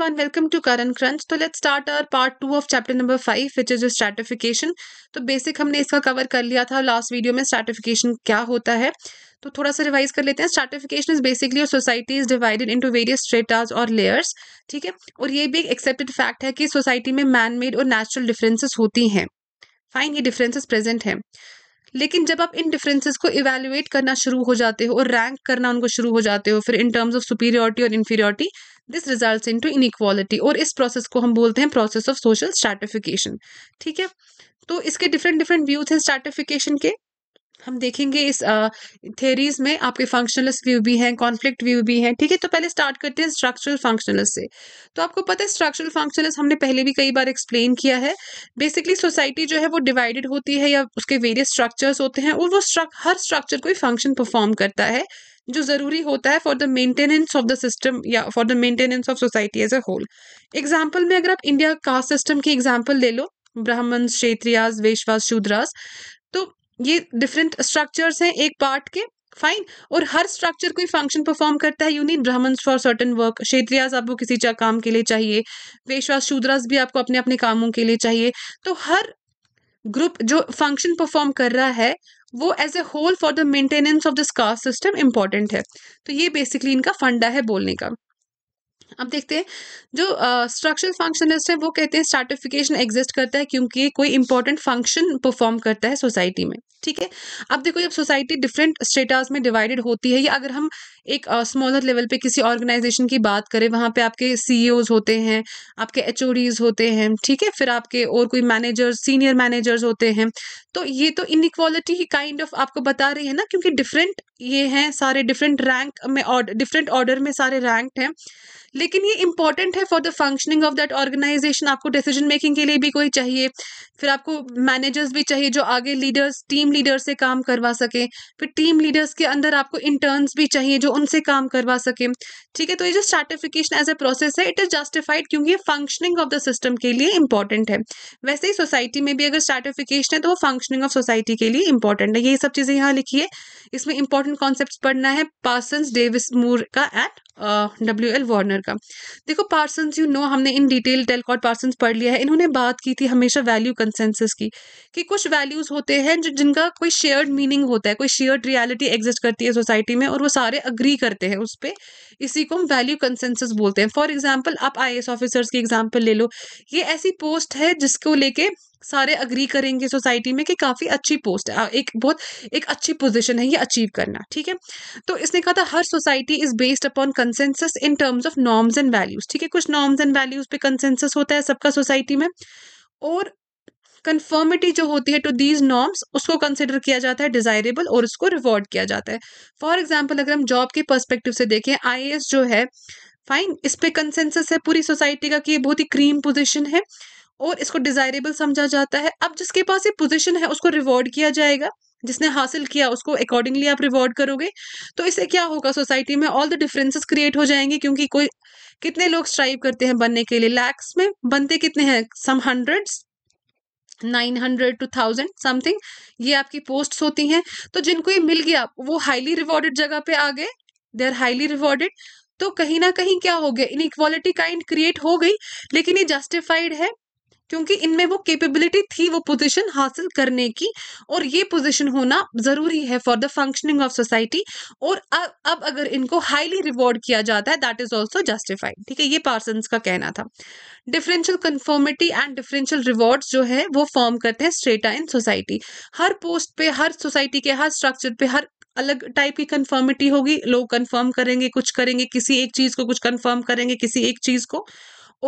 everyone, welcome to current Crunch. so let's start our part 2 of chapter number 5 which is stratification. तो basic humne iska cover kar liya tha last video mein stratification hota hai to thoda sa revise kar lete hain stratification is basically basically society is divided into various stratas और layers theek hai aur ye भी एक accepted fact hai ki society में man made और natural differences होती hain fine ye differences present hain लेकिन जब आप इन differences को इवेल्युएट करना शुरू हो जाते हो और रैंक करना उनको शुरू हो जाते हो फिर इन टर्म्स ऑफ सुपीरियरिटी और inferiority this result into inequality और इस प्रोसेस को हम बोलते हैं प्रोसेस ऑफ सोशल स्टार्टिफिकेशन ठीक है तो इसके डिफरेंट डिफरेंट व्यूज हैं स्टार्टिफिकेशन के हम देखेंगे इस थेरीज uh, में आपके फंक्शनलिस्ट व्यू भी हैं कॉन्फ्लिक्ट व्यू भी हैं ठीक है तो पहले स्टार्ट करते हैं स्ट्रक्चरल फंक्शनलिस्ट से तो आपको पता है स्ट्रक्चरल फंक्शनलिस्ट हमने पहले भी कई बार एक्सप्लेन किया है बेसिकली सोसाइटी जो है वो डिवाइडेड होती है या उसके वेरियस स्ट्रक्चर्स होते हैं और वो हर स्ट्रक्चर कोई फंक्शन परफॉर्म करता है जो ज़रूरी होता है for the maintenance of the system या for the maintenance of society as a whole example में अगर आप इंडिया कास्ट सिस्टम की एग्जाम्पल ले लो ब्राह्मण क्षेत्रियाज वेशवास शूद्रास तो ये डिफरेंट स्ट्रक्चर्स हैं एक पार्ट के फाइन और हर स्ट्रक्चर कोई फंक्शन परफॉर्म करता है यूनिट ब्राह्मण फॉर सर्टन वर्क क्षेत्रियाज आपको किसी काम के लिए चाहिए वेशवास शूद्रास भी आपको अपने अपने कामों के लिए चाहिए तो हर ग्रुप जो फंक्शन परफॉर्म कर रहा है वो as a whole for the maintenance of this caste system important है तो ये बेसिकली इनका फंडा है बोलने का अब देखते हैं जो स्ट्रक्चरल फंक्शनलिस्ट है वो कहते हैं स्टार्टिफिकेशन एग्जिस्ट करता है क्योंकि कोई इंपॉर्टेंट फंक्शन परफॉर्म करता है सोसाइटी में ठीक है अब देखो जब सोसाइटी डिफरेंट स्टेटस में डिवाइडेड होती है या अगर हम एक स्मॉलर लेवल पे किसी ऑर्गेनाइजेशन की बात करें वहाँ पे आपके सी e होते हैं आपके एच होते हैं ठीक है फिर आपके और कोई मैनेजर्स सीनियर मैनेजर्स होते हैं तो ये तो इनक्वालिटी ही काइंड ऑफ आपको बता रही है ना क्योंकि डिफरेंट ये हैं सारे डिफरेंट रैंक में डिफरेंट ऑर्डर में सारे रैंक हैं लेकिन ये इंपॉर्टेंट है for the functioning of that organisation आपको डिसीजन मेकिंग के लिए भी कोई चाहिए फिर आपको मैनेजर्स भी चाहिए जो आगे लीडर्स टीम लीडर्स से काम करवा सकें फिर टीम लीडर्स के अंदर आपको इंटर्न्स भी चाहिए जो उनसे काम करवा सके ठीक है तो ये जो स्टार्टिफिकेशन एज ए प्रोसेस है इट इज़ जस्टिफाइड क्योंकि ये फंक्शनिंग ऑफ द सिस्टम के लिए इंपॉर्टेंट है वैसे ही सोसाइटी में भी अगर स्टार्टिफिकेशन है तो वो फंक्शनिंग ऑफ सोसाइटी के लिए इंपॉर्टेंट है ये सब चीज़ें यहाँ लिखी है इसमें इंपॉर्टेंट इंपॉर्टेंट कॉन्सेप्ट पढ़ना है पार्सन्स डेविस मूर का एंड डब्ल्यू एल वार्नर का देखो पार्सन्स यू नो हमने इन डिटेल टेलकॉट पार्सन्स पढ़ लिया है इन्होंने बात की थी हमेशा वैल्यू कंसेंसस की कि कुछ वैल्यूज होते हैं जो जिनका कोई शेयर्ड मीनिंग होता है कोई शेयर्ड रियलिटी एग्जिस्ट करती है सोसाइटी में और वो सारे अग्री करते हैं उस पर इसी को हम वैल्यू कंसेंसस बोलते हैं फॉर एग्जाम्पल आप आई ऑफिसर्स की एग्जाम्पल ले लो ये ऐसी पोस्ट है जिसको लेके सारे अग्री करेंगे सोसाइटी में कि काफ़ी अच्छी पोस्ट है एक बहुत एक अच्छी पोजीशन है ये अचीव करना ठीक है तो इसने कहा था हर society is based upon consensus in terms of norms and values ठीक है कुछ नॉर्म्स एंड वैल्यूज़ पे कंसेंसस होता है सबका सोसाइटी में और कन्फर्मिटी जो होती है टू दीज नॉर्म्स उसको कंसिडर किया जाता है डिजायरेबल और उसको रिवॉर्ड किया जाता है फॉर एग्जाम्पल अगर हम जॉब के परस्पेक्टिव से देखें आई जो है फाइन इस पर कंसेंसस है पूरी सोसाइटी का कि ये बहुत ही क्रीम पोजिशन है और इसको डिजायरेबल समझा जाता है अब जिसके पास ये पोजिशन है उसको रिवॉर्ड किया जाएगा जिसने हासिल किया उसको अकॉर्डिंगली आप रिवॉर्ड करोगे तो इससे क्या होगा सोसाइटी में ऑल द डिफरेंसेस क्रिएट हो जाएंगे क्योंकि कोई कितने लोग स्ट्राइव करते हैं बनने के लिए लैक्स में बनते कितने हैं some hundreds nine hundred two thousand something ये आपकी पोस्ट होती हैं तो जिनको ये मिल गया वो हाईली रिवॉर्डेड जगह पे आ गए दे आर हाईली रिवॉर्डेड तो कहीं ना कहीं क्या हो गया इक्वालिटी काइंड क्रिएट हो गई लेकिन ये जस्टिफाइड है क्योंकि इनमें वो कैपेबिलिटी थी वो पोजीशन हासिल करने की और ये पोजीशन होना ज़रूरी है for the functioning of society और अब अब अगर इनको हाईली रिवॉर्ड किया जाता है दैट इज ऑल्सो जस्टिफाइड ठीक है ये पार्सन्स का कहना था differential conformity and differential rewards जो है वो फॉर्म करते हैं स्ट्रेटा इन सोसाइटी हर पोस्ट पे हर सोसाइटी के हर स्ट्रक्चर पे हर अलग टाइप की कन्फर्मिटी होगी लोग कन्फर्म करेंगे कुछ करेंगे किसी एक चीज को कुछ कन्फर्म करेंगे किसी एक चीज को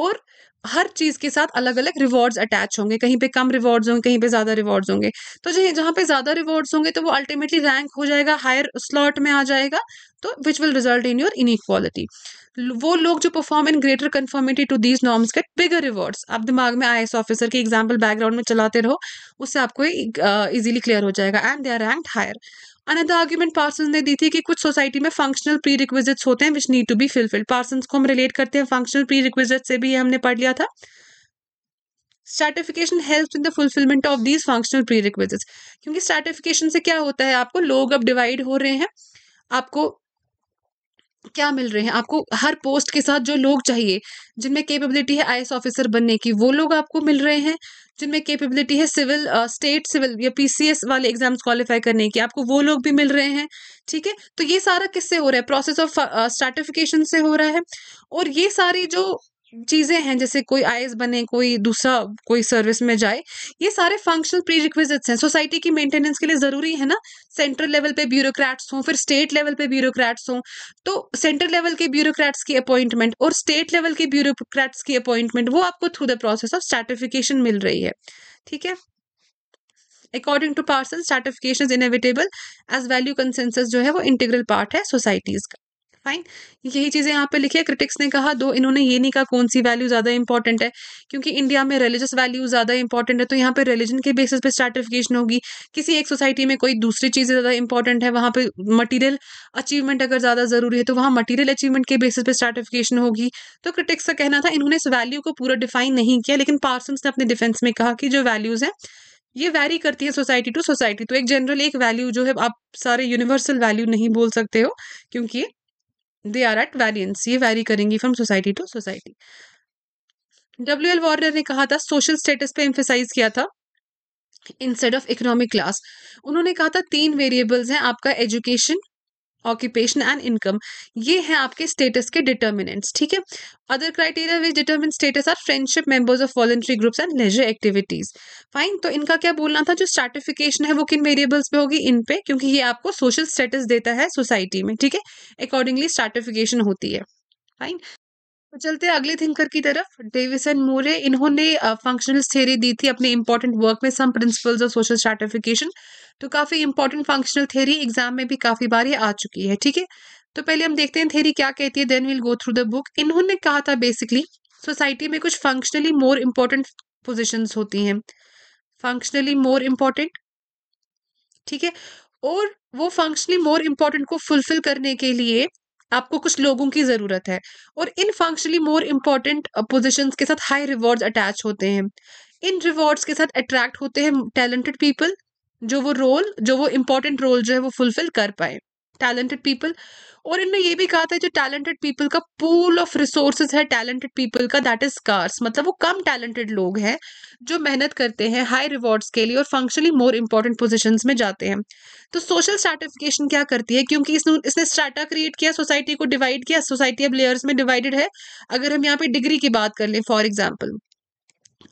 और हर चीज़ के साथ अलग अलग रिवॉर्ड्स अटैच होंगे कहीं पे कम रिवॉर्ड्स होंगे कहीं पे ज़्यादा रिवॉर्ड्स होंगे तो जो जहां पे ज़्यादा रिवॉर्ड्स होंगे तो वो अल्टीमेटली रैंक हो जाएगा हायर स्लॉट में आ जाएगा तो which will result in your equality वो लोग जो perform in greater conformity to these norms get bigger rewards आप दिमाग में आई ऑफिसर की एग्जाम्पल बैकग्राउंड में चलाते रहो उससे आपको इजिली क्लियर हो जाएगा and they are rank higher another argument Parson ने दी थी कि कुछ सोसाइटी में फंक्शनल प्री रिक्विजिट्स होते हैं which need to be fulfilled Parson को हम रिलेट करते हैं फंक्शनल प्री रिक्विजिट से भी हमने पढ़ लिया था certification help in the fulfilment of these functional prerequisite क्योंकि सर्टिफिकेशन से क्या होता है आपको लोग अब डिवाइड हो रहे हैं आपको क्या मिल रहे हैं आपको हर पोस्ट के साथ जो लोग चाहिए जिनमें कैपेबिलिटी है आई ऑफिसर बनने की वो लोग आपको मिल रहे हैं जिनमें कैपेबिलिटी है सिविल स्टेट सिविल या पीसीएस वाले एग्जाम्स क्वालिफाई करने की आपको वो लोग भी मिल रहे हैं ठीक है तो ये सारा किससे हो रहा है प्रोसेस ऑफ स्टार्टिफिकेशन से हो रहा है और ये सारी जो चीज़ें हैं जैसे कोई आई बने कोई दूसरा कोई सर्विस में जाए ये सारे फंक्शनल प्री रिक्विजिट्स हैं सोसाइटी की मेंटेनेंस के लिए ज़रूरी है ना सेंट्रल लेवल पे ब्यूरोक्रेट्स हों फिर स्टेट लेवल पे ब्यूरोक्रेट्स हों तो सेंट्रल लेवल के ब्यूरोक्रेट्स की अपॉइंटमेंट और स्टेट लेवल के ब्यूरोक्रेट्स की अपॉइंटमेंट वो आपको through the process of certification मिल रही है ठीक है according to Parson certification is inevitable as value consensus जो है वो इंटीग्रल पार्ट है सोसाइटीज़ का फाइन यही चीज़ें यहाँ पे लिखी है क्रिटिक्स ने कहा दो इन्होंने ये नहीं कहा कौन सी वैल्यू ज़्यादा इंपॉर्टेंट है क्योंकि इंडिया में रिलीजियस वैल्यू ज़्यादा इंपॉर्टेंट है तो यहाँ पे रिलीजन के बेसिस पे स्टार्टिफिकेशन होगी किसी एक सोसाइटी में कोई दूसरी चीज़ ज़्यादा इंपॉर्टेंट है वहाँ पे मटीरियल अचीवमेंट अगर ज़्यादा ज़रूरी है तो वहाँ मटीरियल अचीवमेंट के बेसिस पे स्टार्टिफिकेशन होगी तो क्रिटिक्स का कहना था इन्होंने इस वैल्यू को पूरा डिफाइन नहीं किया लेकिन पार्सन ने अपने डिफेंस में कहा कि जो वैल्यूज़ है ये वैरी करती है सोसाइटी टू सोसाइटी तो एक जनरल एक वैल्यू जो है आप सारे यूनिवर्सल वैल्यू नहीं बोल सकते हो क्योंकि दे आर एट वेरियंस ये वेरी करेंगी from society to society W L वॉरियर ने कहा था सोशल स्टेटस पे एम्फेसाइज किया था इंस्टेड ऑफ इकोनॉमिक क्लास उन्होंने कहा था तीन वेरिएबल्स हैं आपका एजुकेशन ऑक्यूपेशन एंड इनकम ये हैं आपके स्टेटस के डिटर्मिनेंट्स ठीक है other criteria which determine status are friendship members of voluntary groups and leisure activities fine तो इनका क्या बोलना था जो स्टार्टिफिकेशन है वो किन वेरिएबल्स पे होगी इन पे क्योंकि ये आपको सोशल स्टेटस देता है सोसाइटी में ठीक है अकॉर्डिंगली स्टार्टिफिकेशन होती है फाइन तो चलते हैं अगले थिंकर की तरफ डेविस एंड मोरे इन्होंने फंक्शनल थ्योरी दी थी अपने इंपॉर्टेंट वर्क में some principles of social stratification तो काफ़ी इंपॉर्टेंट फंक्शनल थ्योरी एग्जाम में भी काफ़ी बार ये आ चुकी है ठीक है तो पहले हम देखते हैं थेरी क्या कहती है then will go through the book इन्होंने कहा था बेसिकली सोसाइटी में कुछ फंक्शनली मोर इम्पोर्टेंट पोजिशन होती हैं फंक्शनली मोर इम्पोर्टेंट ठीक है और वो फंक्शनली मोर इम्पोर्टेंट को फुलफिल करने के लिए आपको कुछ लोगों की ज़रूरत है और in functionally more important position के साथ हाई रिवॉर्ड्स अटैच होते हैं इन रिवॉर्ड्स के साथ अट्रैक्ट होते हैं टैलेंटेड पीपल जो वो रोल जो वो इम्पोर्टेंट रोल जो है वो फुलफिल कर पाए टैलेंटेड पीपल और इनमें ये भी कहा था जो टैलेंटेड पीपल का पूल ऑफ रिसोर्सेज है टैलेंटेड पीपल का दैट इज कार्स मतलब वो कम टैलेंटेड लोग हैं जो मेहनत करते हैं हाई रिवॉर्ड्स के लिए और फंक्शनली मोर इंपॉर्टेंट पोजिशन में जाते हैं तो सोशल स्ट्रेटिफिकेशन क्या करती है क्योंकि इसने इसने स्ट्राटा क्रिएट किया सोसाइटी को डिवाइड किया सोसाइटी अब लेयर्स में डिवाइडेड है अगर हम यहाँ पे डिग्री की बात कर लें फॉर एग्जाम्पल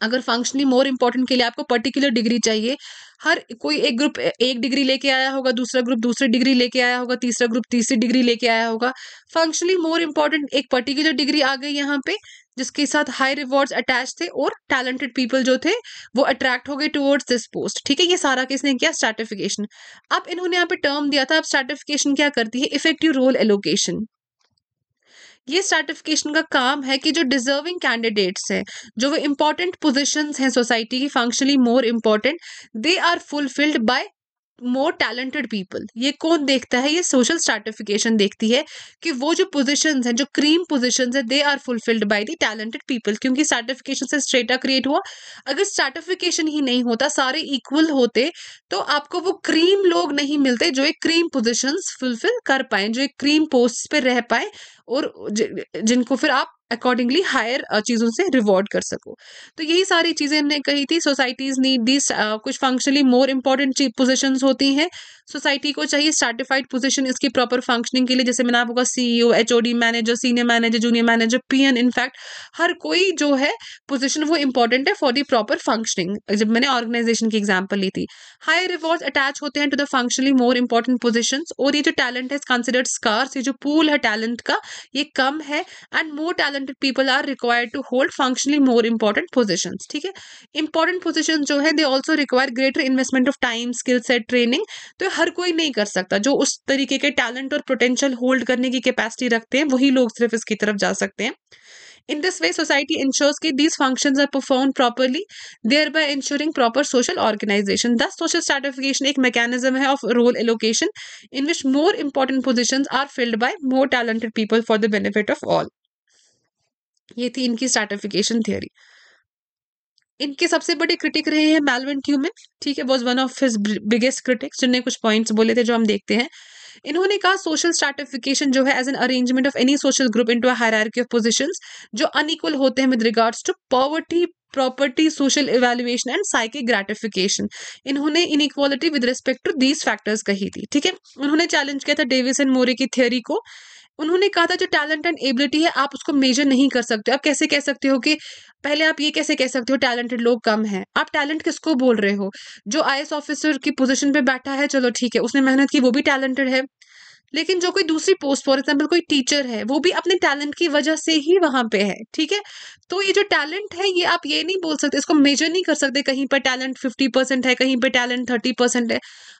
अगर फंक्शनली मोर इंपॉर्टेंट के लिए आपको पर्टिकुलर डिग्री चाहिए हर कोई एक ग्रुप एक डिग्री लेके आया होगा दूसरा ग्रुप दूसरी डिग्री लेके आया होगा तीसरा ग्रुप तीसरी डिग्री लेके आया होगा फंक्शनली मोर इंपॉर्टेंट एक पर्टिकुलर डिग्री आ गई यहाँ पे जिसके साथ हाई रिवॉर्ड्स अटैच थे और टैलेंटेड पीपल जो थे वो अट्रैक्ट हो गए टुवर्ड्स दिस पोस्ट ठीक है ये सारा किसने किया स्टार्टिफिकेशन अब इन्होंने यहाँ पे टर्म दिया था अब स्टार्टिफिकेशन क्या करती है इफेक्टिव रोल एलोकेशन ये सर्टिफिकेशन का काम है कि जो डिजर्विंग कैंडिडेट्स हैं जो वो इंपॉर्टेंट पोजिशन हैं सोसाइटी की functionally more important they are fulfilled by more talented people ये कौन देखता है ये सोशल स्टार्टिफिकेशन देखती है कि वो जो पोजिशन हैं जो क्रीम पोजिशन है they are fulfilled by the talented people क्योंकि स्टार्टिफिकेशन से स्ट्रेटा क्रिएट हुआ अगर स्टार्टिफिकेशन ही नहीं होता सारे इक्वल होते तो आपको वो क्रीम लोग नहीं मिलते जो एक क्रीम पोजिशन फुलफिल कर पाए जो एक क्रीम पोस्ट पर रह पाए और जिनको फिर आप अकॉर्डिंगली हायर चीज़ों से रिवॉर्ड कर सको तो यही सारी चीज़ें हमने कही थी सोसाइटीज़ नीड दिस कुछ फंक्शनली मोर इम्पोर्टेंट पोजिशन होती हैं सोसाइटी को चाहिए सर्टिफाइड पोजीशन इसकी प्रॉपर फंक्शनिंग के लिए जैसे मैंने आपको CEO HOD manager senior manager junior manager peon in fact हर कोई जो है पोजीशन वो इंपॉर्टेंट है फॉर दी प्रॉपर फंक्शनिंग जब मैंने ऑर्गेनाइजेशन की एग्जाम्पल ली थी हाई रिवॉर्ड्स अटैच होते हैं to the functionally more important position और ये जो टैलेंट है कंसिडर्ड स्कार्स ये जो पूल है टैलेंट का ये कम है and more talented people are required to hold functionally more important position ठीक है इंपॉर्टेंट पोजिशन जो है they also require greater investment of time skills and training तो हर कोई नहीं कर सकता जो उस तरीके के टैलेंट और पोटेंशियल होल्ड करने की कैपेसिटी रखते हैं वही लोग सिर्फ इसकी तरफ जा सकते हैं in this way society ensures के these function are perform properly thereby ensuring proper social organisation thus social stratification एक मैकेजम है of role allocation in which more important position are filled by more talented people for the benefit of all ये थी इनकी stratification theory इनके सबसे बड़े critic रहे हैं मेलविन क्यू में ठीक है was one of his biggest critics जिन्होंने कुछ पॉइंट्स बोले थे जो हम देखते हैं इन्होंने कहा सोशल स्ट्रेटिफिकेशन जो है as an arrangement of any social group into hierarchy of position जो अनइक्वल होते हैं with regards to poverty property social evaluation and psychic gratification इन्होंने inequality with respect to these factors कही थी ठीक है उन्होंने चैलेंज किया था डेविस एंड मोरे की थियोरी को उन्होंने कहा था जो टैलेंट एंड एबिलिटी है आप उसको मेजर नहीं कर सकते आप कैसे कह सकते हो कि पहले आप ये कैसे कह सकते हो टैलेंटेड लोग कम हैं आप टैलेंट किसको बोल रहे हो जो आई ऑफिसर की पोजिशन पे बैठा है चलो ठीक है उसने मेहनत की वो भी टैलेंटेड है लेकिन जो कोई दूसरी पोस्ट फॉर एग्जाम्पल कोई टीचर है वो भी अपने टैलेंट की वजह से ही वहाँ पे है ठीक है तो ये जो टैलेंट है ये आप ये नहीं बोल सकते इसको मेजर नहीं कर सकते कहीं पर टैलेंट फिफ्टी परसेंट है कहीं पर टैलेंट थर्टी परसेंट है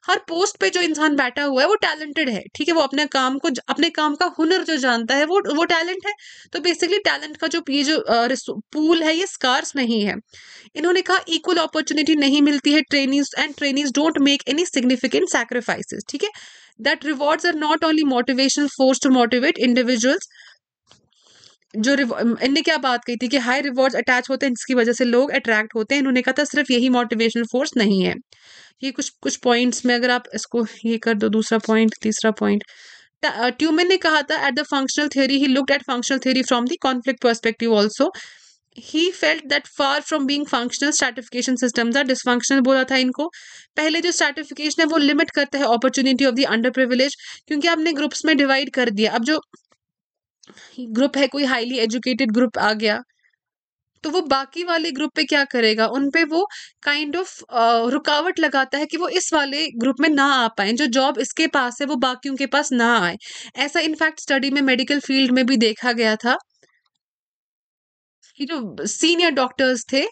हर पोस्ट पे जो इंसान बैठा हुआ है वो टैलेंटेड है ठीक है वो अपने काम को अपने काम का हुनर जो जानता है वो वो टैलेंट है तो बेसिकली टैलेंट का जो ये जो पूल है ये स्कार्स नहीं है इन्होंने कहा इक्वल अपॉर्चुनिटी नहीं मिलती है training and training don't make any significant sacrifices ठीक है that rewards are not only motivational force to motivate individuals जो um, इनने क्या बात कही थी कि हाई रिवॉर्ड्स अटैच होते हैं जिसकी वजह से लोग अट्रैक्ट होते हैं इन्होंने कहा था सिर्फ यही मोटिवेशनल फोर्स नहीं है ये कुछ कुछ पॉइंट्स में अगर आप इसको ये कर दो दूसरा पॉइंट तीसरा पॉइंट ट्यूमेन ने कहा था at the functional theory he looked at functional theory from the conflict perspective also he felt that far from being functional stratification system था डिसफंक्शनल बोला था इनको पहले जो स्टार्टिफिकेशन है वो लिमिट करता है opportunity of the under privilege क्योंकि आपने ग्रुप्स में डिवाइड कर दिया अब जो ग्रुप है कोई हाईली एजुकेटेड ग्रुप आ गया तो वो बाकी वाले ग्रुप पे क्या करेगा उन पे वो kind kind of of, uh, रुकावट लगाता है कि वो इस वाले ग्रुप में ना आ पाए जो जॉब इसके पास है वो बाकियों के पास ना आए ऐसा इनफैक्ट स्टडी में मेडिकल फील्ड में भी देखा गया था कि जो सीनियर डॉक्टर्स थे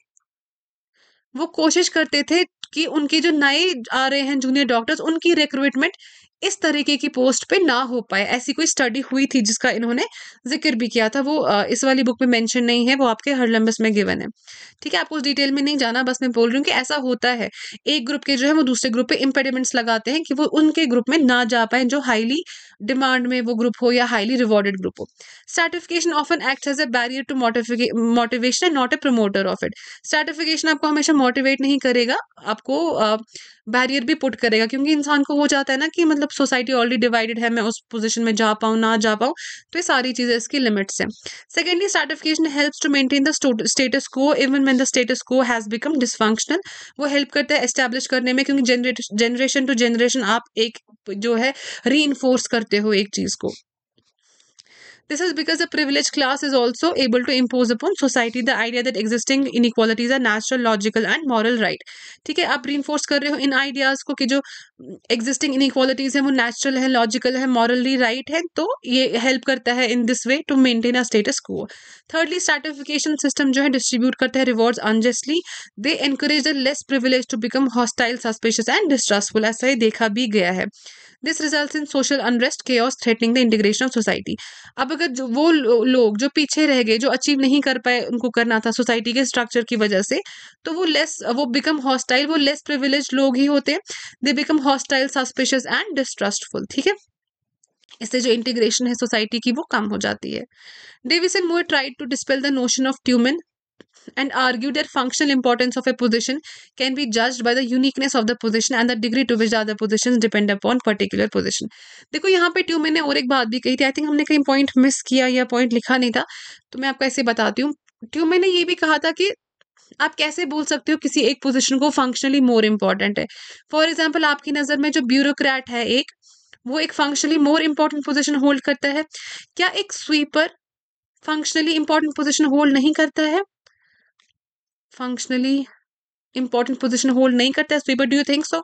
वो कोशिश करते थे कि उनके जो नए आ रहे हैं जूनियर डॉक्टर्स उनकी रिक्रूटमेंट इस तरीके की पोस्ट पे ना हो पाए ऐसी कोई स्टडी हुई थी जिसका इन्होंने जिक्र भी किया था वो इस वाली बुक में मेंशन नहीं है वो आपके हर लम्बस में गिवन है ठीक है आपको उस डिटेल में नहीं जाना बस मैं बोल रही हूँ कि ऐसा होता है एक ग्रुप के जो है वो दूसरे ग्रुप पे इम्पेडिमेंट्स लगाते हैं कि वो उनके ग्रुप में ना जा पाए जो हाईली डिमांड में वो ग्रुप हो या हाईली रिवॉर्डेड ग्रुप हो stratification of an act as a barrier to motivation and not a promoter of it stratification आपको हमेशा मोटिवेट नहीं करेगा आपको बैरियर भी पुट करेगा क्योंकि इंसान को हो जाता है ना कि मतलब सोसाइटी ऑलरेडी डिवाइडेड है मैं उस पोजिशन में जा पाऊँ ना जा पाऊँ तो ये सारी चीज़ें इसकी लिमिट्स हैं secondly stratification helps to maintain the status quo even when the status quo has become dysfunctional वो हेल्प करता है एस्टेब्लिश करने में क्योंकि जनरेशन टू जनरेशन आप एक जो है री करते हो एक चीज़ को This is because the privileged class is also able to impose upon society the idea that existing inequalities are natural, logical and moral right. theek hai aap reinforce kar rahe ho in ideas ko ki jo existing inequalities हैं wo natural है logical है morally right है to ye help karta hai in this way to maintain a status quo. Thirdly, stratification system jo hai distribute karta hai rewards unjustly. They encourage the less privileged to become hostile, suspicious and distrustful. as he dekha bhi gaya hai this result in social unrest के threatening the integration of society अब अगर जो वो लोग जो पीछे रह गए जो अचीव नहीं कर पाए उनको करना था सोसाइटी के स्ट्रक्चर की वजह से तो वो लेस वो बिकम हॉस्टाइल वो लेस प्रिविलेज लोग ही होते they become hostile suspicious and distrustful ठीक है इससे जो इंटीग्रेशन है सोसाइटी की वो कम हो जाती है and Moore tried to dispel the notion of Tumin and argue that functional importance of a position can be judged by the uniqueness of the position and the degree to which the other positions depend upon particular position देखो यहाँ पे ट्यू मैंने और एक बात भी कही थी I think हमने कहीं point miss किया या point लिखा नहीं था तो मैं आपको ऐसे बताती हूँ ट्यू मैंने ये भी कहा था कि आप कैसे बोल सकते हो किसी एक पोजीशन को फंक्शनली मोर इम्पॉर्टेंट है फॉर एग्जाम्पल आपकी नज़र में जो ब्यूरोक्रेट है एक वो एक functionally more important position hold करता है क्या एक sweeper functionally important position hold नहीं करता है फंक्शनली इंपॉर्टेंट पोजिशन होल्ड नहीं करता है sweeper do you think so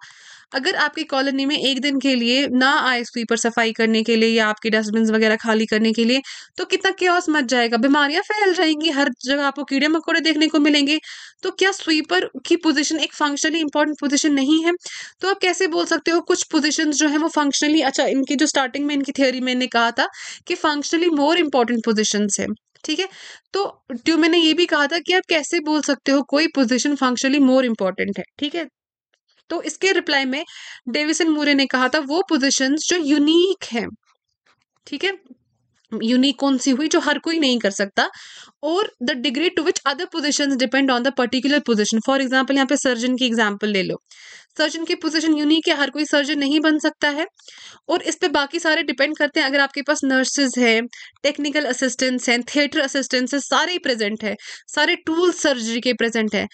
अगर आपकी कॉलोनी में एक दिन के लिए ना आए स्वीपर सफाई करने के लिए या आपके डस्टबिन वगैरह खाली करने के लिए तो कितना क्योस मच जाएगा बीमारियां फैल जाएंगी हर जगह आपको कीड़े मकोड़े देखने को मिलेंगे तो क्या स्वीपर की पोजीशन एक फंक्शनली इंपॉर्टेंट पोजीशन नहीं है तो आप कैसे बोल सकते हो कुछ पोजिशन जो है वो फंक्शनली अच्छा इनकी जो स्टार्टिंग में इनकी थियोरी में इन्हें कहा था कि फंक्शनली मोर इंपॉर्टेंट पोजिशन है ठीक है तो ट्यू मैंने ये भी कहा था कि आप कैसे बोल सकते हो कोई पोजिशन फंक्शनली मोर इम्पॉर्टेंट है ठीक है तो इसके रिप्लाई में डेविसन मूरे ने कहा था वो पोजिशन जो यूनिक है ठीक है यूनिक कौन सी हुई जो हर कोई नहीं कर सकता और the degree to which other position depend on the particular position for example यहाँ पे सर्जन की एग्जाम्पल ले लो सर्जन की पोजिशन यूनिक है हर कोई सर्जन नहीं बन सकता है और इस पर बाकी सारे डिपेंड करते हैं अगर आपके पास नर्सेज हैं टेक्निकल असिस्टेंट्स हैं थिएटर असिस्टेंट्स हैं सारे ही प्रेजेंट है सारे टूल्स सर्जरी के प्रेजेंट है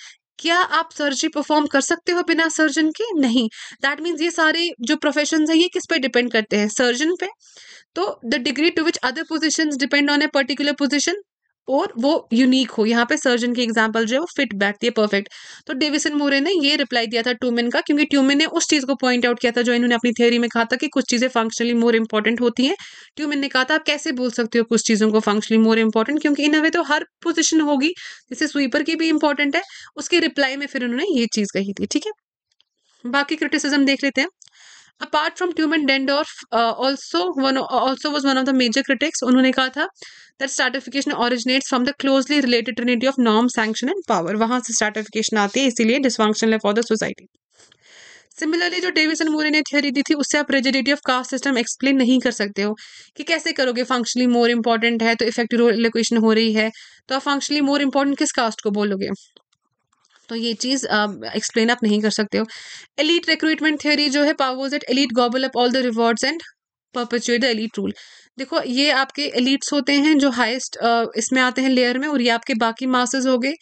क्या आप सर्जरी परफॉर्म कर सकते हो बिना सर्जन के नहीं दैट मीन्स ये सारे जो प्रोफेशन है ये किस पे डिपेंड करते हैं सर्जन पे तो the degree to which other position depend on a particular position और वो यूनिक हो यहाँ पे सर्जन की एग्जाम्पल जो है वो फिट बैठती है परफेक्ट तो डेविसन मोरे ने ये रिप्लाई दिया था ट्यूमेन का क्योंकि ट्यूमेन ने उस चीज़ को पॉइंट आउट किया था जो इन्होंने अपनी थ्योरी में कहा था कि कुछ चीज़ें फंक्शनली मोर इंपॉर्टेंट होती हैं ट्यूमेन ने कहा था आप कैसे बोल सकते हो कुछ चीज़ों को फंक्शनली मोर इंपॉर्टेंट क्योंकि इन अवे तो हर पोजिशन होगी जैसे स्वीपर की भी इंपॉर्टेंट है उसके रिप्लाई में फिर उन्होंने ये चीज़ कही थी ठीक है बाकी क्रिटिसिज्म देख लेते हैं apart from Tumin Dahrendorf also also was one of the major critics उन्होंने कहा था that stratification originates from the closely related trinity of norm sanction and power वहाँ से स्टार्टिफिकेशन आती है इसीलिए डिसफंक्शनल है फॉर द सोसाइटी सिमिलरली जो डेविसन मोरे ने थियोरी दी थी उससे आप rigidity of caste system explain नहीं कर सकते हो कि कैसे करोगे फंक्शनली मोर इंपॉर्टेंट है तो इफेक्टिव रोल एलोकेशन हो रही है तो आप फंक्शनली मोर इंपॉर्टेंट किस कास्ट को बोलोगे तो ये चीज़ एक्सप्लेन आप नहीं कर सकते हो एलिट रिक्रूटमेंट थ्योरी जो है powers at elite gobble up all the rewards and perpetuate the elite rule देखो ये आपके एलिट्स होते हैं जो हाइस्ट इसमें आते हैं लेयर में और ये आपके बाकी मासेस हो गए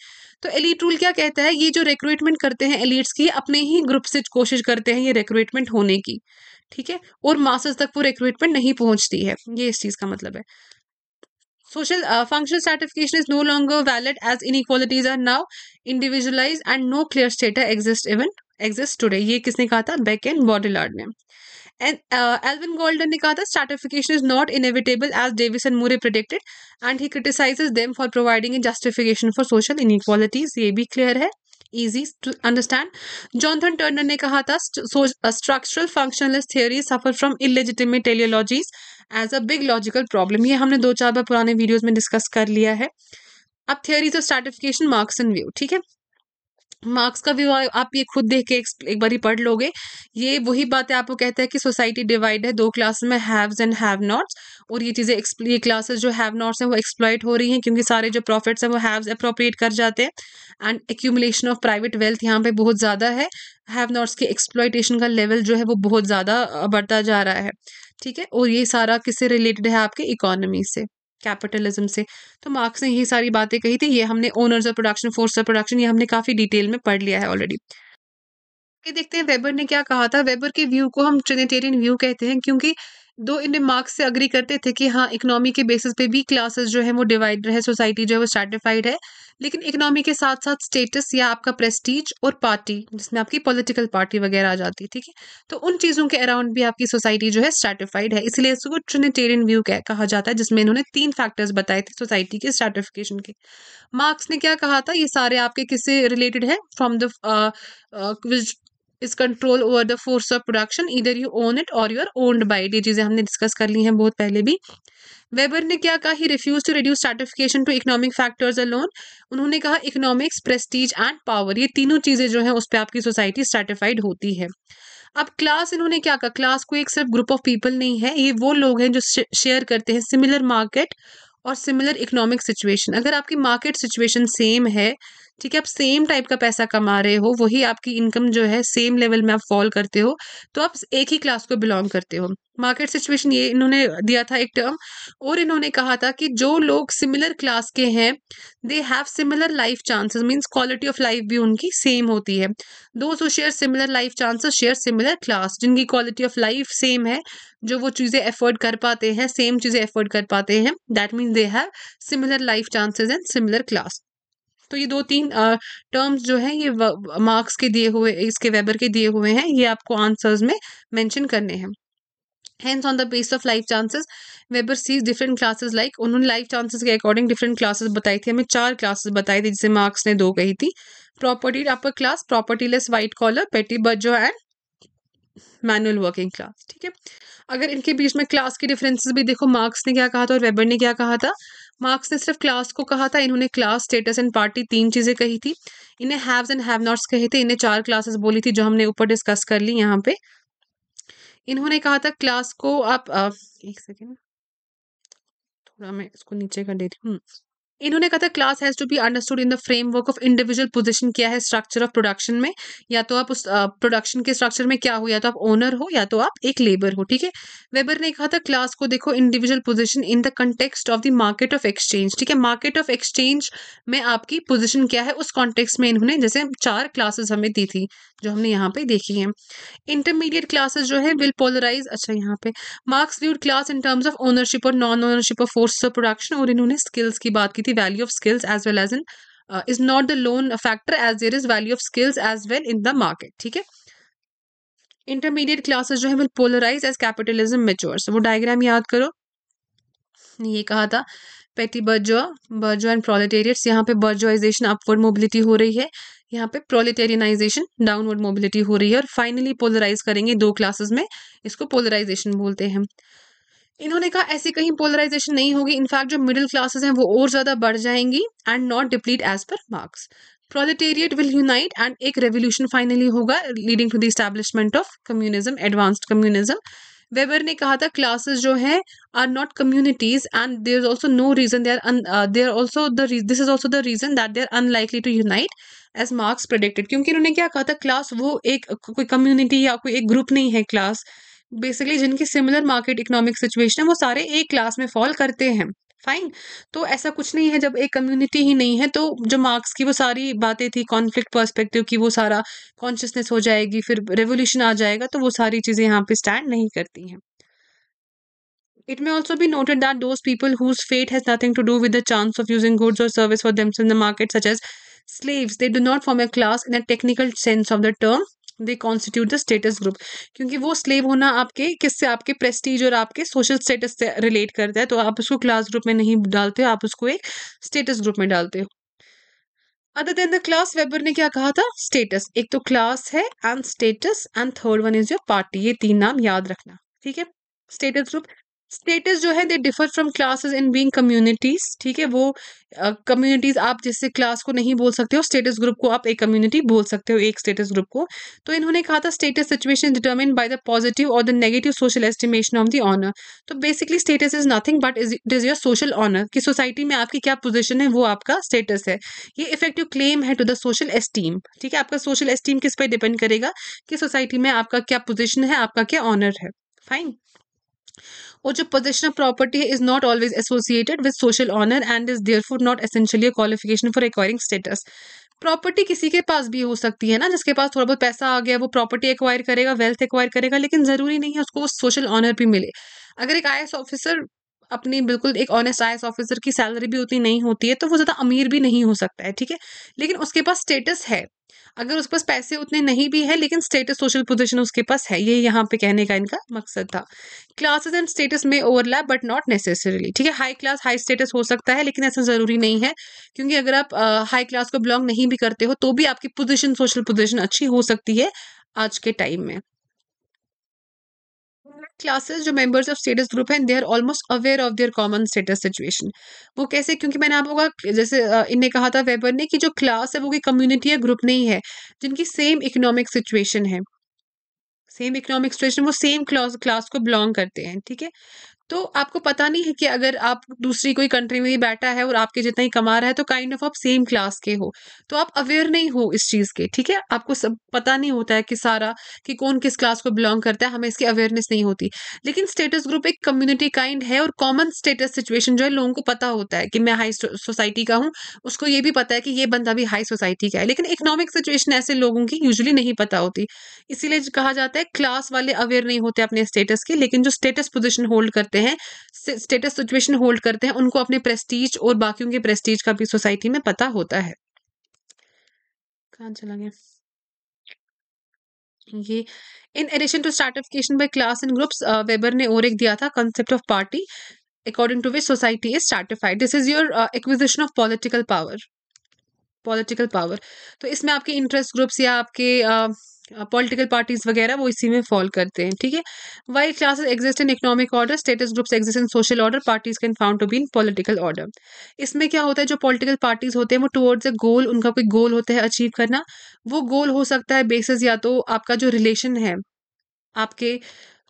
तो एलिट रूल क्या कहता है ये जो रिक्रूटमेंट करते हैं एलिट्स की अपने ही ग्रुप से कोशिश करते हैं ये रिक्रूटमेंट होने की ठीक है और मासेस तक वो रिक्रूटमेंट नहीं पहुंचती है ये इस चीज़ का मतलब है social uh, functional stratification is no longer valid as inequalities are now individualized and no clear strata exist even exist today ye kisne kaha tha beck and bodillard ne And uh, Alvin Golden ne kaha tha stratification is not inevitable as Davis and Murray predicted and he criticizes them for providing a justification for social inequalities ye bhi clear hai easy to understand Jonathan Turner ne kaha tha so, uh, structural functionalist theory suffer from illegitimate teleologies as a big logical problem ये हमने दो चार बार पुराने videos में discuss कर लिया है अब theories of stratification Marx and view ठीक है मार्क्स का व्यू आप ये खुद देख के एक, एक बार ही पढ़ लोगे ये वही बातें आपको कहता है कि सोसाइटी डिवाइड है दो क्लास में हैव्स एंड हैव नॉट्स और ये चीज़ें ये क्लासेस जो हैव नॉट्स हैं वो एक्सप्लॉयट हो रही हैं क्योंकि सारे जो प्रॉफिट्स हैं वो हैव्स अप्रोप्रिएट कर जाते हैं and accumulation of private wealth यहाँ पे बहुत ज़्यादा है हैव नॉट्स के एक्सप्लॉयटेशन का लेवल जो है वो बहुत ज़्यादा बढ़ता जा रहा है ठीक है और ये सारा किससे रिलेटेड है आपके इकोनॉमी से कैपिटलिज्म से तो मार्क्स ने ये सारी बातें कही थी ये हमने owners of production force of production ये हमने काफ़ी डिटेल में पढ़ लिया है ऑलरेडी देखते हैं वेबर ने क्या कहा था वेबर के व्यू को हम ट्रिनेटेरियन व्यू कहते हैं क्योंकि दो इन रिमार्क्स से अग्री करते थे कि हाँ इकोनॉमी के बेसिस पे भी क्लासेस जो है वो डिवाइड है सोसाइटी जो है वो स्ट्रेटिफाइड है लेकिन इकोनॉमी के साथ साथ स्टेटस या आपका प्रेस्टीज और पार्टी जिसमें आपकी पॉलिटिकल पार्टी वगैरह आ जाती है ठीक है तो उन चीज़ों के अराउंड भी आपकी सोसाइटी जो है स्ट्रेटिफाइड है इसलिए इसको ट्रिनेटेरियन व्यू कहा जाता है जिसमें इन्होंने तीन फैक्टर्स बताए थे सोसाइटी के स्ट्रेटिफिकेशन के मार्क्स ने क्या कहा था ये सारे आपके किससे रिलेटेड है from the is control over the force of production इधर यू ओन इट और यू आर ओन्ड बाई ये चीज़ें हमने डिस्कस कर ली हैं बहुत पहले भी वेबर ने क्या कहा he refuse to reduce stratification to economic factors alone उन्होंने कहा इकोनॉमिक्स प्रेस्टीज एंड पावर ये तीनों चीज़ें जो है उस पर आपकी सोसाइटी सर्टिफाइड होती है अब क्लास इन्होंने क्या कहा क्लास को एक सिर्फ ग्रुप ऑफ पीपल नहीं है ये वो लोग हैं जो शेयर करते हैं सिमिलर मार्केट और सिमिलर इकोनॉमिक सिचुएशन अगर आपकी मार्केट सिचुएशन सेम है ठीक है आप सेम टाइप का पैसा कमा रहे हो वही आपकी इनकम जो है सेम लेवल में आप फॉल करते हो तो आप एक ही क्लास को बिलोंग करते हो मार्केट सिचुएशन ये इन्होंने दिया था एक टर्म और इन्होंने कहा था कि जो लोग सिमिलर क्लास के हैं they have similar life chances means quality of life भी उनकी सेम होती है दो so share similar life chances share similar class जिनकी क्वालिटी ऑफ लाइफ सेम है जो वो चीज़ें एफोर्ड कर पाते हैं सेम चीज़ें एफोर्ड कर पाते हैं that means they have similar life chances and similar class तो ये दो तीन टर्म्स uh, जो है ये मार्क्स के दिए हुए इसके वेबर के दिए हुए हैं ये आपको आंसर्स में मेंशन करने हैं hence on the base of life chances Weber sees different classes like उन्होंने लाइफ चांसेस के अकॉर्डिंग डिफरेंट क्लासेस बताई थी हमें चार क्लासेस बताई थी जिसे मार्क्स ने दो कही थी property upper class propertyless white collar petty bourgeois and manual working class ठीक है अगर इनके बीच में क्लास के डिफरेंसेस भी देखो मार्क्स ने क्या कहा था और वेबर ने क्या कहा था मार्क्स ने सिर्फ क्लास को कहा था इन्होंने क्लास स्टेटस एंड पार्टी तीन चीज़ें कही थी इन्हें हैव्स एंड हैव नॉट्स कहे थे इन्हें चार क्लासेस बोली थी जो हमने ऊपर डिस्कस कर ली यहाँ पे इन्होंने कहा था क्लास को आप आ, एक सेकेंड थोड़ा मैं इसको नीचे कर देती हूँ इन्होंने कहा था class has to be understood in the framework of individual position क्या है स्ट्रक्चर ऑफ प्रोडक्शन में या तो आप उस प्रोडक्शन uh, के स्ट्रक्चर में क्या हो या तो आप ओनर हो या तो आप एक लेबर हो ठीक है वेबर ने कहा था क्लास को देखो individual position in the context of the market of exchange ठीक है मार्केट ऑफ एक्सचेंज में आपकी पोजिशन क्या है उस कॉन्टेक्स में इन्होंने जैसे चार क्लासेज हमें दी थी जो हमने यहाँ पे देखी है इंटरमीडिएट क्लासेज जो है विल पोलराइज अच्छा यहाँ पे Marx viewed class in terms of ownership और non ownership of force of production और इन्होंने स्किल्स की बात की the value of skills as well as in uh, is not the loan a factor as there is value of skills as well in the market theek ठीक है intermediate classes जो है will polarise as capitalism matures वो diagram याद करो ye kaha tha पेटी बर्जो बर्जो and प्रोलेटेरियट्स यहाँ पे बर्जोइजेशन अपवर्ड मोबिलिटी हो रही है यहाँ पे प्रोलिटेरियनाइजेशन डाउनवर्ड मोबिलिटी हो रही है और फाइनली पोलराइज करेंगे दो क्लासेस में इसको पोलराइजेशन बोलते हैं इन्होंने कहा ऐसे कहीं पोलराइजेशन नहीं होगी इनफैक्ट जो मिडिल क्लासेस हैं वो और ज़्यादा बढ़ जाएंगी and not deplete as per Marx proletariat will unite and एक रेवोल्यूशन फाइनली होगा leading to the of communism advanced communism Weber ने कहा था क्लासेस जो है are not communities and there is also no reason they are they are also this is also the reason that they are unlikely to unite as Marx predicted क्योंकि इन्होंने क्या कहा था क्लास वो एक कोई कम्युनिटी या कोई एक ग्रुप नहीं है क्लास बेसिकली जिनकी सिमिलर मार्केट इकोनॉमिक सिचुएशन है वो सारे एक क्लास में फॉल करते हैं फाइन तो ऐसा कुछ नहीं है जब एक कम्युनिटी ही नहीं है तो जो मार्क्स की वो सारी बातें थी कॉन्फ्लिक्ट पर्सपेक्टिव की वो सारा कॉन्शियसनेस हो जाएगी फिर रेवोल्यूशन आ जाएगा तो वो सारी चीजें यहाँ पे स्टैंड नहीं करती हैं it may also be noted that those people whose fate has nothing to do with the chance of using goods और service for themselves in the market such as slaves they do not form a class in a technical sense of the term they constitute the status group क्योंकि वो slave होना आपके किससे आपके Prestige और आपके social status से relate करता है तो आप उसको क्लास ग्रुप में नहीं डालते हो आप उसको एक स्टेटस ग्रुप में डालते हो other than the class Weber ने क्या कहा था स्टेटस एक तो क्लास है and status and third one is your party ये तीन नाम याद रखना ठीक है स्टेटस ग्रुप स्टेटस जो है they differ from classes in being communities ठीक है वो कम्युनिटीज uh, आप जिससे क्लास को नहीं बोल सकते हो स्टेटस ग्रुप को आप एक कम्युनिटी बोल सकते हो एक स्टेटस ग्रुप को तो इन्होंने कहा था status situation determine by the positive और the negative social estimation of the honour तो basically status is nothing but is it is your social honour कि सोसाइटी में आपकी क्या पोजिशन है वो आपका स्टेटस है ये इफेक्टिव क्लेम है टू द सोशल एस्टीम ठीक है आपका सोशल एस्टीम किस पर डिपेंड करेगा कि सोसाइटी में आपका क्या पोजिशन है आपका क्या ऑनर है फाइन और जो ऑफ प्रॉपर्टी है is not always associated with social honour and is there not essentially a qualification for acquiring status property किसी के पास भी हो सकती है ना जिसके पास थोड़ा बहुत पैसा आ गया वो प्रॉपर्टी एक्वायर करेगा वेल्थ एक्वायर करेगा लेकिन ज़रूरी नहीं है उसको सोशल ऑनर भी मिले अगर एक आई ऑफिसर अपनी बिल्कुल एक ऑनेस्ट आई ऑफिसर की सैलरी भी उतनी नहीं होती है तो वो ज़्यादा अमीर भी नहीं हो सकता है ठीक है लेकिन उसके पास स्टेटस है अगर उसके पास पैसे उतने नहीं भी है लेकिन स्टेटस सोशल पोजीशन उसके पास है ये यहाँ पे कहने का इनका मकसद था क्लासेस एंड स्टेटस में ओवरलैप बट नॉट नेसेसरीली ठीक है हाई क्लास हाई स्टेटस हो सकता है लेकिन ऐसा ज़रूरी नहीं है क्योंकि अगर आप हाई uh, क्लास को बिलोंग नहीं भी करते हो तो भी आपकी पोजिशन सोशल पोजिशन अच्छी हो सकती है आज के टाइम में क्लासेस जो मेंबर्स ऑफ स्टेटस ग्रुप हैं they are almost aware of their common status situation वो कैसे क्योंकि मैंने आपको कहा जैसे इनने कहा था वेबर ने कि जो क्लास है वो कोई कम्युनिटी या ग्रुप नहीं है जिनकी सेम इकोनॉमिक सिचुएशन है सेम इकोनॉमिक सिचुएशन वो सेम क्लास क्लास को बिलोंग करते हैं ठीक है तो आपको पता नहीं है कि अगर आप दूसरी कोई कंट्री में बैठा है और आपके जितना ही कमा रहा है तो काइंड ऑफ आप सेम क्लास के हो तो आप अवेयर नहीं हो इस चीज़ के ठीक है आपको सब पता नहीं होता है कि सारा कि कौन किस क्लास को बिलोंग करता है हमें इसकी अवेयरनेस नहीं होती लेकिन स्टेटस ग्रुप एक कम्युनिटी काइंड है और कॉमन स्टेटस सिचुएशन जो है लोगों को पता होता है कि मैं हाई सोसाइटी का हूँ उसको ये भी पता है कि ये बंदा भी हाई सोसाइटी का है लेकिन इकोनॉमिक सिचुएशन ऐसे लोगों की यूजली नहीं पता होती इसीलिए कहा जाता है क्लास वाले अवेयर नहीं होते अपने स्टेटस के लेकिन जो स्टेटस पोजिशन होल्ड करते करते हैं स्टेटस सिचुएशन होल्ड करते हैं उनको अपने प्रेस्टीज और बाकियों के प्रेस्टीज का भी सोसाइटी में पता होता है कहाँ चला गया ये in addition to stratification by class and groups Weber ने और एक दिया था concept of party according to which society is stratified this is your acquisition of political power political power तो इसमें आपके इंटरेस्ट ग्रुप्स या आपके uh, पॉलिटिकल uh, पार्टीज वगैरह वो इसी में फॉल करते हैं ठीक है why classes exist in economic order status groups exist in social order parties can found to be in political order इसमें क्या होता है जो पॉलिटिकल पार्टीज होते हैं वो टुवर्ड्स अ गोल उनका कोई गोल होता है अचीव करना वो गोल हो सकता है बेसिस या तो आपका जो रिलेशन है आपके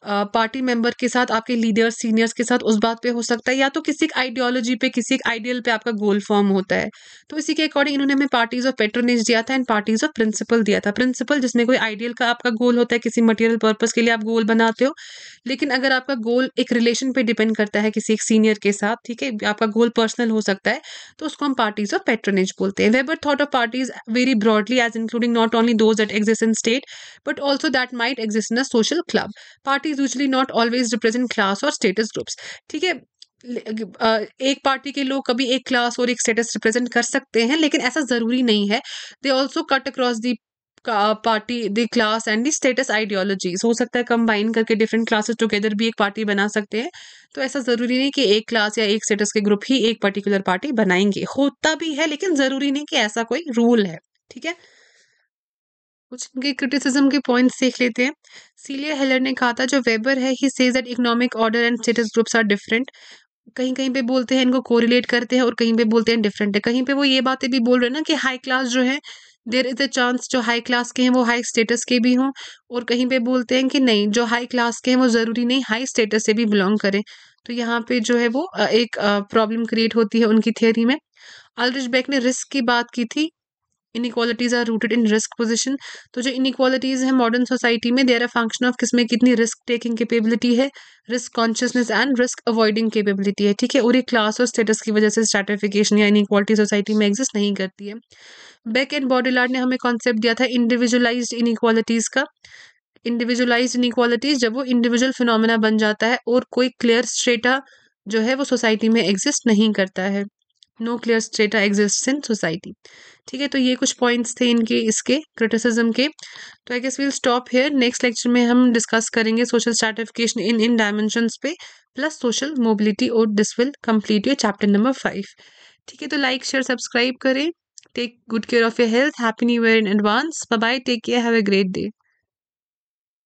पार्टी मेंबर के साथ आपके लीडर्स सीनियर्स के साथ उस बात पे हो सकता है या तो किसी एक आइडियोलॉजी पे किसी एक आइडियल पे आपका गोल फॉर्म होता है तो इसी के अकॉर्डिंग इन्होंने हमें पार्टीज ऑफ पेट्रोनेज दिया था एंड पार्टीज ऑफ प्रिंसिपल दिया था प्रिंसिपल जिसमें कोई आइडियल का आपका गोल होता है किसी मटेरियल पर्पज के लिए आप गोल बनाते हो लेकिन अगर आपका गोल एक रिलेशन पे डिपेंड करता है किसी एक सीनियर के साथ ठीक है आपका गोल पर्सनल हो सकता है तो उसको हम पार्टीज ऑफ पेट्रोनेज बोलते हैं Weber thought of parties very broadly as including not only those that exist in state but also that might exist in a social club party party is usually not always represent class और status groups ठीक है एक party के लोग कभी एक class और एक स्टेटस रिप्रेजेंट कर सकते हैं लेकिन ऐसा ज़रूरी नहीं है they also cut across the party the class and the status ideologies हो सकता है कंबाइन करके डिफरेंट क्लासेस टुगेदर भी एक पार्टी बना सकते हैं तो ऐसा ज़रूरी नहीं कि एक क्लास या एक स्टेटस के ग्रुप ही एक पर्टिकुलर पार्टी बनाएंगे होता भी है लेकिन ज़रूरी नहीं कि ऐसा कोई रूल है ठीक है कुछ इनके क्रिटिसिज्म के पॉइंट्स देख लेते हैं सीलिया हेलर ने कहा था जो वेबर है ही says that economic order and status groups are different कहीं कहीं पे बोलते हैं इनको कोरिलेट करते हैं और कहीं पे बोलते हैं डिफरेंट है कहीं पे वो ये बातें भी बोल रहे हैं ना कि हाई क्लास जो है देर इज़ अ चांस जो हाई क्लास के हैं वो हाई स्टेटस के भी हों और कहीं पे बोलते हैं कि नहीं जो हाई क्लास के हैं वो ज़रूरी नहीं हाई स्टेटस से भी बिलोंग करें तो यहाँ पे जो है वो एक प्रॉब्लम क्रिएट होती है उनकी थियोरी में अल्रिश बेक ने रिस्क की बात की थी inequalities are rooted in risk position तो जो इनिक्वालिटीज़ है मॉडर्न सोसाइटी में देर आर फंक्शन ऑफ किसमें कितनी रिस्क टेकिंग केपेबिलिटी है risk consciousness and risk avoiding capability है ठीक है और ये क्लास और स्टेटस की वजह से स्टार्टिफिकेशन या इनिक्वालिटी सोसाइटी में एग्जिस्ट नहीं करती है बैक एंड लार्ड ने हमें कॉन्सेप्ट दिया था इंडिविजुअलाइज इनिक्वालिटीज़ का इंडिविजुअलाइज इनिक्वालिटीज़ जब वो इंडिविजुअल फिनोमिना बन जाता है और कोई क्लियर स्ट्रेटा जो है वो सोसाइटी में एग्जिस्ट नहीं करता है no clear strata exist in society ठीक है तो ये कुछ पॉइंट्स थे इनके इसके क्रिटिसिज्म के तो I guess we'll stop here next lecture में हम डिस्कस करेंगे social stratification in in dimension पे प्लस सोशल मोबिलिटी और this will complete your chapter number five ठीक है तो लाइक शेयर सब्सक्राइब करें take good care of your health happy new year in advance bye take care have a great day